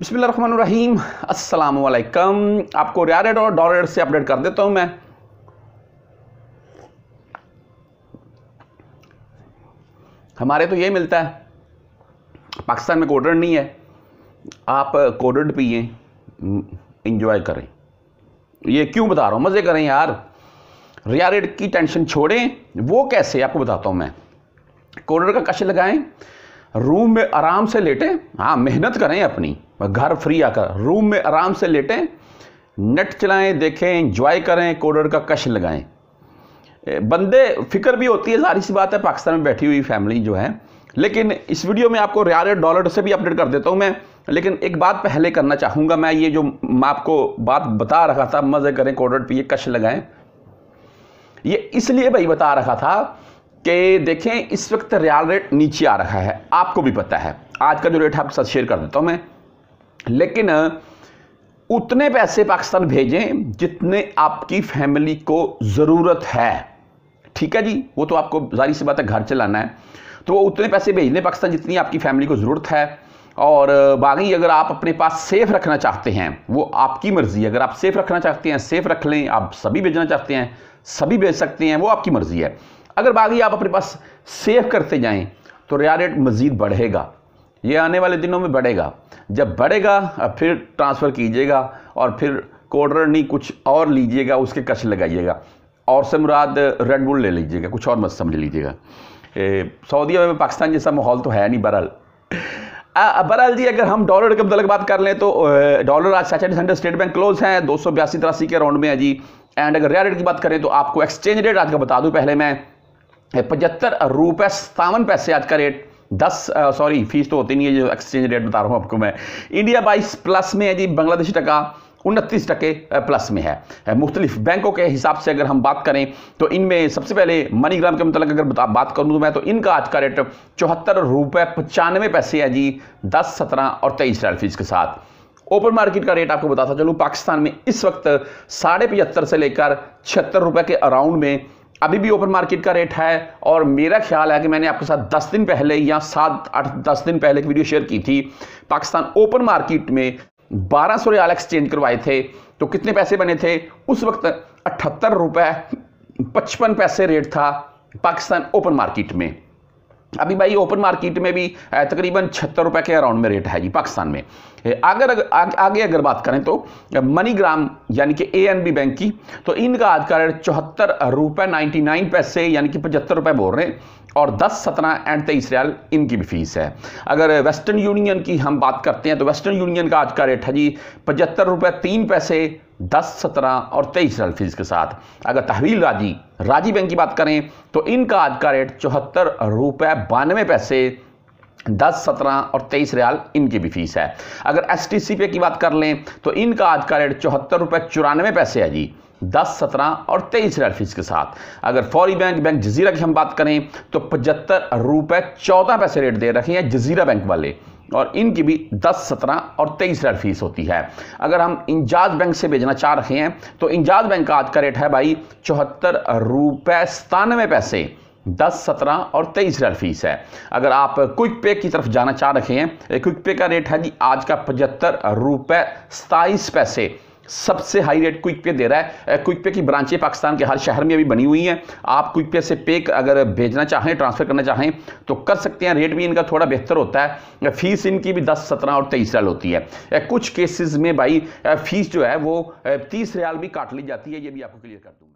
बिसमीम असलकम आपको रिया रेट और डॉलर से अपडेट कर देता हूं मैं हमारे तो ये मिलता है पाकिस्तान में कोडर नहीं है आप कोडर्ड पिए इंजॉय करें ये क्यों बता रहा हूँ मज़े करें यार रिया रेट की टेंशन छोड़ें वो कैसे आपको बताता हूँ मैं कोडर का कश लगाएं रूम में आराम से लेटें हाँ मेहनत करें अपनी घर फ्री आकर रूम में आराम से लेटें नेट चलाएं देखें इंजॉय करें कोडर का कश लगाएं बंदे फिक्र भी होती है जारी सी बात है पाकिस्तान में बैठी हुई फैमिली जो है लेकिन इस वीडियो में आपको रियाल डॉलर से भी अपडेट कर देता हूँ मैं लेकिन एक बात पहले करना चाहूंगा मैं ये जो मैं आपको बात बता रखा था मज़े करें कोडर पर ये कश लगाएं ये इसलिए भाई बता रखा था कि देखें इस वक्त रियाल रेट नीचे आ रखा है आपको भी पता है आज का जो रेट है आपके साथ शेयर कर देता हूँ मैं लेकिन उतने पैसे पाकिस्तान भेजें जितने आपकी फैमिली को ज़रूरत है ठीक है जी वो तो आपको जारी सी बात है घर चलाना है तो वो उतने पैसे भेज दें पाकिस्तान जितनी आपकी फैमिली को ज़रूरत है और बाकी अगर आप अपने पास सेफ़ रखना चाहते हैं वो आपकी मर्ज़ी है अगर आप सेफ़ रखना चाहते हैं सेफ़ रख लें आप सभी भेजना चाहते हैं सभी भेज सकते हैं वो आपकी मर्ज़ी है अगर बाकी आप अपने पास सेफ करते जाएं तो रिया रेट मज़ीद बढ़ेगा ये आने वाले दिनों में बढ़ेगा जब बढ़ेगा अब फिर ट्रांसफ़र कीजिएगा और फिर कोडरनी कुछ और लीजिएगा उसके कश लगाइएगा और से मुराद रेडबुल ले लीजिएगा कुछ और मत समझ लीजिएगा सऊदी अरब में पाकिस्तान जैसा माहौल तो है नहीं बहरहाल बहरहाल जी अगर हम डॉलर के मतलब बात कर लें तो डॉलर आज Saturday Sunday State Bank close हैं दो सौ बयासी तिरासी के राउंड में है जी एंड अगर रेयर रेट की बात करें तो आपको एक्सचेंज रेट आज का बता दूँ पहले मैं पचहत्तर रुपये सतावन पैसे आज का रेट दस सॉरी फीस तो होती नहीं है जो एक्सचेंज रेट बता रहा हूँ आपको मैं इंडिया बाईस प्लस में है जी बांग्लादेशी टका उनतीस टके प्लस में है मुख्तलिफ बैंकों के हिसाब से अगर हम बात करें तो इनमें सबसे पहले मनीग्राम के मतलब अगर बात करूँ तो मैं तो इनका आज का रेट चौहत्तर रुपये पचानवे पैसे है जी दस सत्रह और तेईस रैल फीस के साथ ओपन मार्केट का रेट आपको बताता चलूँ पाकिस्तान में इस वक्त साढ़े पचहत्तर से लेकर छिहत्तर रुपये के अराउंड में अभी भी ओपन मार्केट का रेट है और मेरा ख्याल है कि मैंने आपके साथ 10 दिन पहले या सात आठ दस दिन पहले की वीडियो शेयर की थी पाकिस्तान ओपन मार्केट में बारह सौ रियाल एक्सचेंज करवाए थे तो कितने पैसे बने थे उस वक्त अठहत्तर रुपये पचपन पैसे रेट था पाकिस्तान ओपन मार्केट में अभी भाई ओपन मार्केट में भी तकरीबन छहत्तर रुपए के अराउंड में रेट है जी पाकिस्तान में अगर आगे, अगर बात करें तो मनीग्राम यानी कि ए एन बी बैंक की तो इनका आज का रेट चौहत्तर रुपए नाइन्टी नाइन पैसे यानी कि पचहत्तर रुपए बोल रहे हैं और दस सत्रह एंड तेईस रियाल इनकी भी फीस है अगर वेस्टर्न यूनियन की हम बात करते हैं तो वेस्टर्न यूनियन का आज का रेट है जी पचहत्तर रुपये तीन पैसे दस सत्रह और तेईस फीस के साथ अगर तहवील राजी राजी बैंक की बात करें तो इनका आज का रेट चौहत्तर रुपये बानवे पैसे दस सत्रह और तेईस रियाल इनकी भी फीस है अगर एस टी सी पे की बात कर लें तो इनका आज का रेट चौहत्तर रुपये चौरानवे पैसे है जी दस सत्रह और तेईस रियाल फीस के साथ अगर फौरी बैंक बैंक जजीरा की हम बात करें तो पचहत्तर रुपये चौदह पैसे रेट दे रखे हैं जजीरा बैंक वाले और इनकी भी 10, 17 और तेईस हज़ार फीस होती है अगर हम इंजाज बैंक से भेजना चाह रहे हैं तो इंजाज बैंक का आज का रेट है भाई चौहत्तर रुपये सतानवे पैसे दस सत्रह और तेईस हज़ार फीस है अगर आप क्विक पे की तरफ जाना चाह रहे हैं तो क्विक पे का रेट है जी आज का पचहत्तर रुपये सताईस पैसे सबसे हाई रेट क्विक पे दे रहा है क्विक पे की ब्रांचें पाकिस्तान के हर शहर में अभी बनी हुई हैं आप क्विक पे से पे अगर भेजना चाहें ट्रांसफ़र करना चाहें तो कर सकते हैं रेट भी इनका थोड़ा बेहतर होता है फीस इनकी भी दस सत्रह और तेईस रियाल होती है कुछ केसेज में भाई फीस जो है वो 30 रियाल भी काट ली जाती है ये भी आपको क्लियर कर दूँ